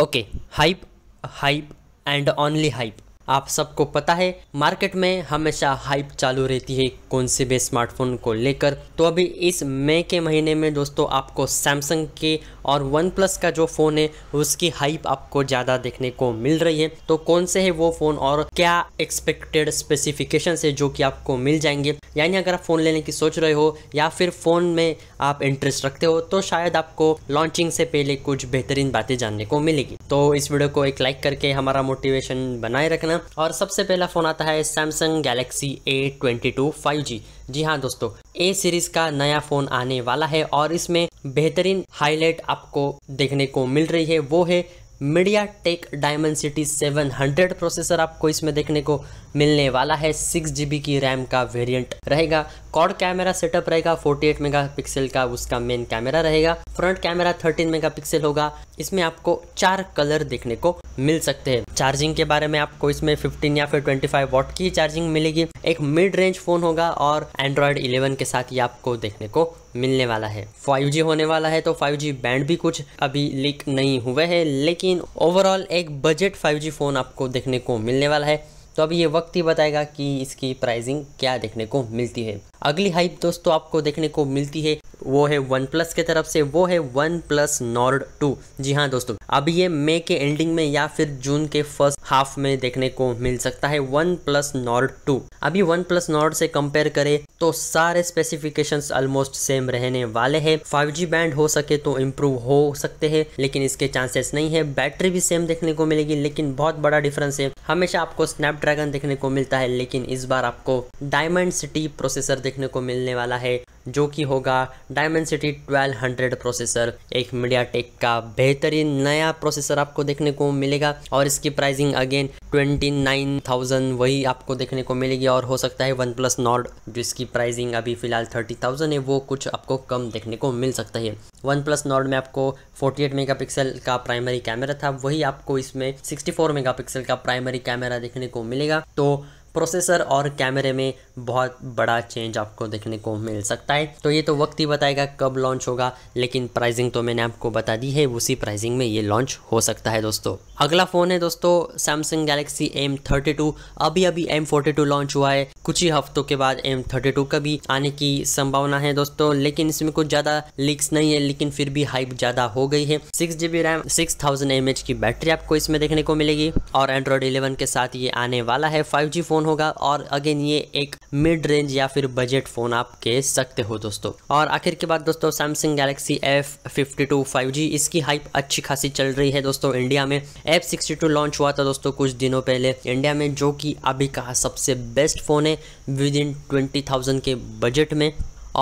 okay hype hype and only hype आप सबको पता है मार्केट में हमेशा हाइप चालू रहती है कौन से भी स्मार्टफोन को लेकर तो अभी इस मई के महीने में दोस्तों आपको सैमसंग के और वन प्लस का जो फ़ोन है उसकी हाइप आपको ज़्यादा देखने को मिल रही है तो कौन से है वो फ़ोन और क्या एक्सपेक्टेड स्पेसिफिकेशन है जो कि आपको मिल जाएंगे यानी अगर आप फ़ोन लेने की सोच रहे हो या फिर फ़ोन में आप इंटरेस्ट रखते हो तो शायद आपको लॉन्चिंग से पहले कुछ बेहतरीन बातें जानने को मिलेगी तो इस वीडियो को एक लाइक करके हमारा मोटिवेशन बनाए रखना और सबसे पहला फ़ोन आता है Samsung Galaxy A twenty two five G जी हाँ दोस्तों ए सीरीज़ का नया फ़ोन आने वाला है और इसमें बेहतरीन हाईलाइट आपको देखने को मिल रही है वो है MediaTek Dimensity seven processor आपको इसमें देखने को मिलने वाला है सिक्स जी की रैम का वेरिएंट रहेगा कॉड कैमरा सेटअप रहेगा 48 मेगापिक्सल का उसका मेन कैमरा रहेगा फ्रंट कैमरा 13 मेगापिक्सल होगा इसमें आपको चार कलर देखने को मिल सकते हैं चार्जिंग के बारे में आपको इसमें 15 या फिर 25 वॉट की चार्जिंग मिलेगी एक मिड रेंज फोन होगा और एंड्रॉयड 11 के साथ ही आपको देखने को मिलने वाला है 5G होने वाला है तो 5G बैंड भी कुछ अभी लीक नहीं हुए हैं लेकिन ओवरऑल एक बजट 5G फ़ोन आपको देखने को मिलने वाला है तो अभी ये वक्त ही बताएगा कि इसकी प्राइसिंग क्या देखने को मिलती है अगली हाइप दोस्तों आपको देखने को मिलती है वो है वन प्लस के तरफ से वो है वन प्लस नॉर्ड टू जी हाँ दोस्तों अब ये मई के एंडिंग में या फिर जून के फर्स्ट हाफ में देखने को मिल सकता है वन प्लस नॉर्ड टू अभी वन प्लस नॉर्ड से कंपेयर करें तो सारे स्पेसिफिकेशन ऑलमोस्ट सेम रहने वाले हैं फाइव बैंड हो सके तो इम्प्रूव हो सकते हैं लेकिन इसके चांसेस नहीं है बैटरी भी सेम देखने को मिलेगी लेकिन बहुत बड़ा डिफरेंस है हमेशा आपको स्नैप देखने को मिलता है लेकिन इस बार आपको डायमंड सिटी प्रोसेसर देखने को मिलने वाला है जो कि होगा डायमेंसिटी 1200 प्रोसेसर एक मीडिया टेक का बेहतरीन नया प्रोसेसर आपको देखने को मिलेगा और इसकी प्राइसिंग अगेन 29,000 वही आपको देखने को मिलेगी और हो सकता है वन प्लस नॉर्ड जिसकी प्राइसिंग अभी फ़िलहाल 30,000 है वो कुछ आपको कम देखने को मिल सकता है वन प्लस नॉर्ड में आपको 48 मेगापिक्सल का प्राइमरी कैमरा था वही आपको इसमें 64 मेगापिक्सल का प्राइमरी कैमरा देखने को मिलेगा तो प्रोसेसर और कैमरे में बहुत बड़ा चेंज आपको देखने को मिल सकता है तो ये तो वक्त ही बताएगा कब लॉन्च होगा लेकिन प्राइसिंग तो मैंने आपको बता दी है उसी प्राइसिंग में ये लॉन्च हो सकता है दोस्तों अगला फ़ोन है दोस्तों Samsung Galaxy M thirty two अभी अभी एम फोर्टी टू लॉन्च हुआ है कुछ ही हफ्तों के बाद एम थर्टी टू का भी आने की संभावना है दोस्तों लेकिन इसमें कुछ ज़्यादा लीक्स नहीं है लेकिन फिर भी हाइप ज़्यादा हो गई है six G B RAM six thousand M H की बैटरी आपको इसमें देखने को मिलेगी और एंड्रॉयड इलेवन के साथ ये आने वाला है फाइव जी फ़ोन फ़ोन होगा और अगेन ये एक मिड रेंज या फिर बजट फ़ोन आप कह सकते हो दोस्तों और आखिर के बाद दोस्तों सैमसंग गैलेक्सी एफ फिफ्टी इसकी हाइप अच्छी खासी चल रही है दोस्तों इंडिया में एफ सिक्सटी लॉन्च हुआ था दोस्तों कुछ दिनों पहले इंडिया में जो कि अभी कहा सबसे बेस्ट फ़ोन है विद इन ट्वेंटी के बजट में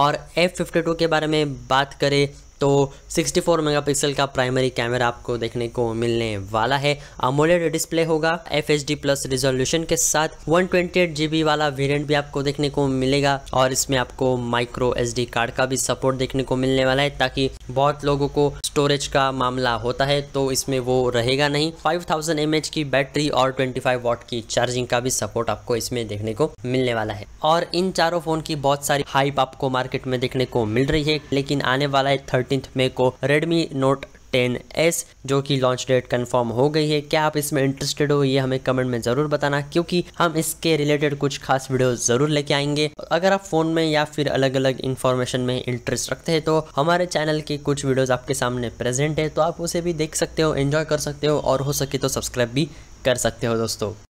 और F52 के बारे में बात करें तो 64 मेगापिक्सल का प्राइमरी कैमरा आपको देखने को मिलने वाला है अमोलेड डिस्प्ले होगा एफ प्लस रिजोल्यूशन के साथ वन ट्वेंटी वाला वेरियंट भी आपको देखने को मिलेगा और इसमें आपको माइक्रो एस कार्ड का भी सपोर्ट देखने को मिलने वाला है ताकि बहुत लोगों को स्टोरेज का मामला होता है तो इसमें वो रहेगा नहीं फाइव थाउजेंड की बैटरी और ट्वेंटी वॉट की चार्जिंग का भी सपोर्ट आपको इसमें देखने को मिलने वाला है और इन चारों फोन की बहुत सारी हाइप आपको मार्केट में देखने को मिल रही है लेकिन आने वाला है थर्टी फोर्टीन मे को रेडमी नोट 10s जो कि लॉन्च डेट कंफर्म हो गई है क्या आप इसमें इंटरेस्टेड हो ये हमें कमेंट में ज़रूर बताना क्योंकि हम इसके रिलेटेड कुछ खास वीडियो ज़रूर लेके आएंगे अगर आप फ़ोन में या फिर अलग अलग इन्फॉर्मेशन में इंटरेस्ट रखते हैं तो हमारे चैनल के कुछ वीडियोज़ आपके सामने प्रेजेंट है तो आप उसे भी देख सकते हो एन्जॉय कर सकते हो और हो सके तो सब्सक्राइब भी कर सकते हो दोस्तों